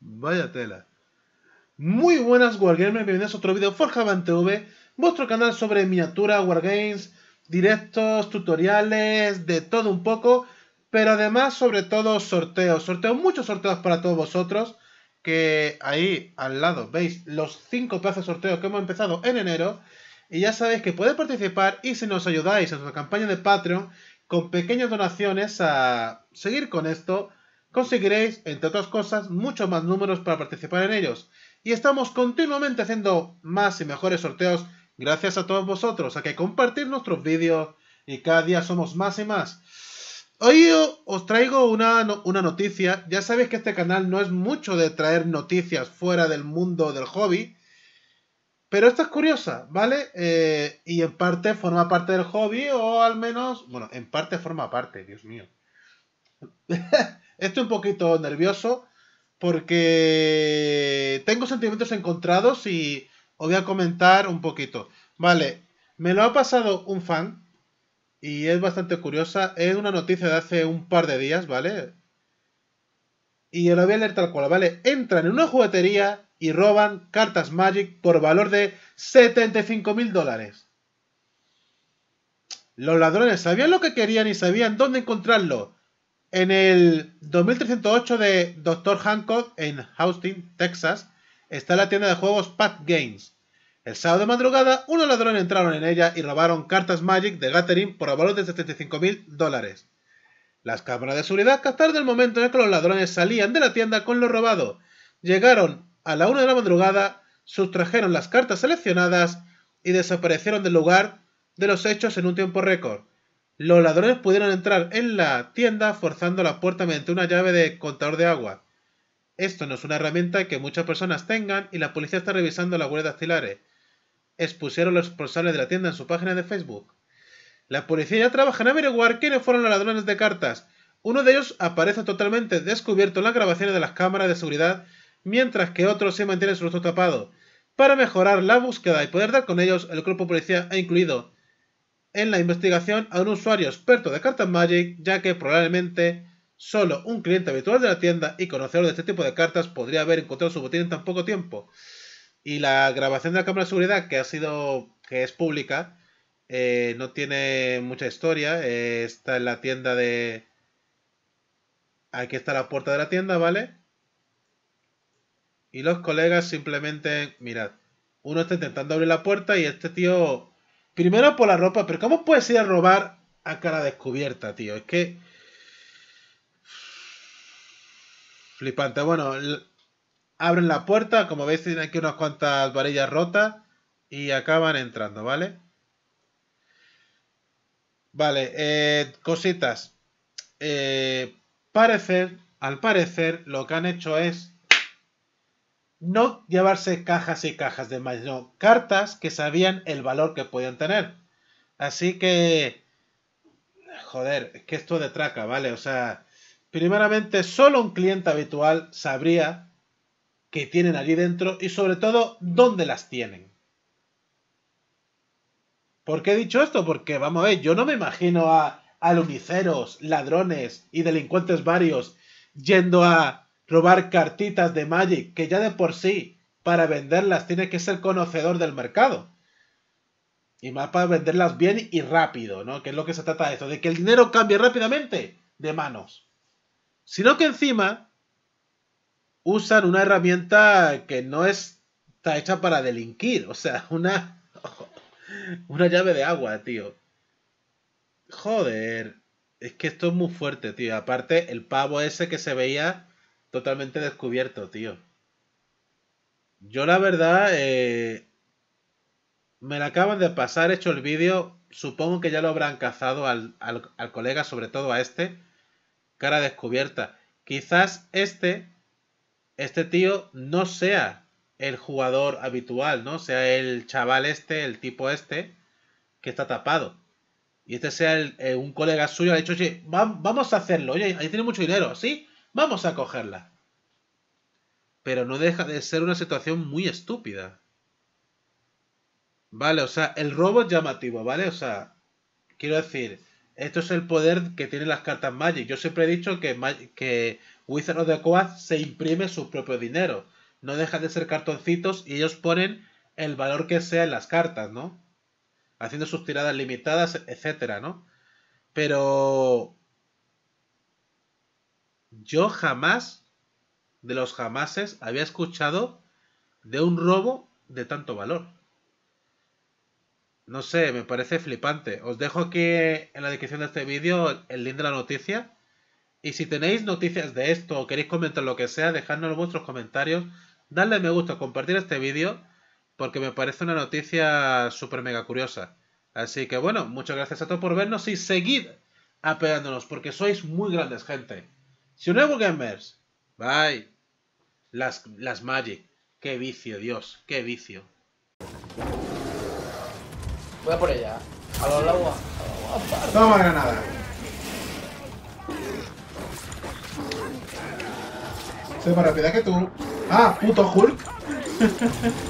Vaya tela. Muy buenas Wargamers, bienvenidos a otro video Forjaban TV, vuestro canal sobre miniatura, Wargames, directos, tutoriales, de todo un poco, pero además sobre todo sorteos, sorteos, muchos sorteos para todos vosotros, que ahí al lado veis los 5 plazos sorteos que hemos empezado en enero, y ya sabéis que podéis participar y si nos ayudáis en nuestra campaña de Patreon, con pequeñas donaciones a seguir con esto, conseguiréis, entre otras cosas, muchos más números para participar en ellos. Y estamos continuamente haciendo más y mejores sorteos gracias a todos vosotros, a que compartís nuestros vídeos y cada día somos más y más. Hoy os traigo una, noticia. Ya sabéis que este canal no es mucho de traer noticias fuera del mundo del hobby. Pero esta es curiosa, ¿vale? Eh, y en parte forma parte del hobby, o al menos, bueno, en parte forma parte, Dios mío. Estoy un poquito nervioso porque tengo sentimientos encontrados y os voy a comentar un poquito. Vale, me lo ha pasado un fan y es bastante curiosa. Es una noticia de hace un par de días, ¿vale? Y lo voy a leer tal cual, ¿vale? Entran en una juguetería y roban cartas Magic por valor de 75 mil dólares. Los ladrones sabían lo que querían y sabían dónde encontrarlo. En el 2308 de Dr. Hancock en Austin, Texas, está la tienda de juegos Pat Games. El sábado de madrugada, unos ladrones entraron en ella y robaron cartas Magic de Gathering por valor de 75 mil dólares. Las cámaras de seguridad captaron el momento en que los ladrones salían de la tienda con lo robado. Llegaron a la 1 de la madrugada, sustrajeron las cartas seleccionadas y desaparecieron del lugar de los hechos en un tiempo récord. Los ladrones pudieron entrar en la tienda forzando la puerta mediante una llave de contador de agua. Esto no es una herramienta que muchas personas tengan y la policía está revisando las huellas dactilares. Expusieron los responsables de la tienda en su página de Facebook. La policía ya trabaja en averiguar quiénes fueron los ladrones de cartas. Uno de ellos aparece totalmente descubierto en las grabaciones de las cámaras de seguridad, mientras que otro se mantiene su rostro tapado. Para mejorar la búsqueda y poder dar con ellos, el cuerpo policía ha incluido en la investigación a un usuario experto de cartas Magic, ya que probablemente solo un cliente habitual de la tienda y conocedor de este tipo de cartas podría haber encontrado su botín en tan poco tiempo. Y la grabación de la cámara de seguridad, que ha sido. que es pública, eh, no tiene mucha historia. Eh, está en la tienda de. Aquí está la puerta de la tienda, ¿vale? Y los colegas simplemente. Mirad. Uno está intentando abrir la puerta y este tío Primero por la ropa, pero ¿cómo puedes ir a robar a cara descubierta, tío? Es que. Flipante. Bueno, abren la puerta. Como veis, tienen aquí unas cuantas varillas rotas. Y acaban entrando, ¿vale? Vale, eh, cositas. Eh, parecer, al parecer, lo que han hecho es no llevarse cajas y cajas de maíz, no, cartas que sabían el valor que podían tener. Así que, joder, que esto de traca, ¿vale? O sea, primeramente solo un cliente habitual sabría que tienen allí dentro y sobre todo dónde las tienen. ¿Por qué he dicho esto? Porque, vamos a ver, yo no me imagino a aluniceros, ladrones y delincuentes varios yendo a robar cartitas de Magic, que ya de por sí, para venderlas, tiene que ser conocedor del mercado. Y más para venderlas bien y rápido, ¿no? Que es lo que se trata de esto, de que el dinero cambie rápidamente de manos. Sino que encima usan una herramienta que no está hecha para delinquir, o sea, una, una llave de agua, tío. Joder, es que esto es muy fuerte, tío. Aparte, el pavo ese que se veía totalmente descubierto, tío. Yo la verdad, eh, me la acaban de pasar, he hecho el vídeo, supongo que ya lo habrán cazado al, colega, sobre todo a este, cara descubierta. Quizás este, este tío no sea el jugador habitual, ¿no? Sea el chaval este, el tipo este, que está tapado. Y este sea eh, un colega suyo, ha dicho, oye, vamos a hacerlo, oye, ahí tiene mucho dinero, ¿sí? Vamos a cogerla. Pero no deja de ser una situación muy estúpida. Vale, o sea, el robo llamativo, ¿vale? O sea, quiero decir, esto es el poder que tienen las cartas Magic. Yo siempre he dicho que, que Wizard of the Coast se imprime su propio dinero. No deja de ser cartoncitos y ellos ponen el valor que sea en las cartas, ¿no? Haciendo sus tiradas limitadas, etcétera, ¿no? Pero yo jamás, de los jamases, había escuchado de un robo de tanto valor. No sé, me parece flipante. Os dejo aquí en la descripción de este vídeo el link de la noticia. Y si tenéis noticias de esto o queréis comentar lo que sea, dejadnos vuestros comentarios, dadle me gusta, compartir este vídeo, porque me parece una noticia súper mega curiosa. Así que bueno, muchas gracias a todos por vernos y seguid apeándonos, porque sois muy grandes, gente. Si nuevo gamers, bye. Las, las Magic, qué vicio, Dios, qué vicio. Voy a por ella. A los agua. Toma granada. Soy más rápida que tú. Ah, puto Hulk.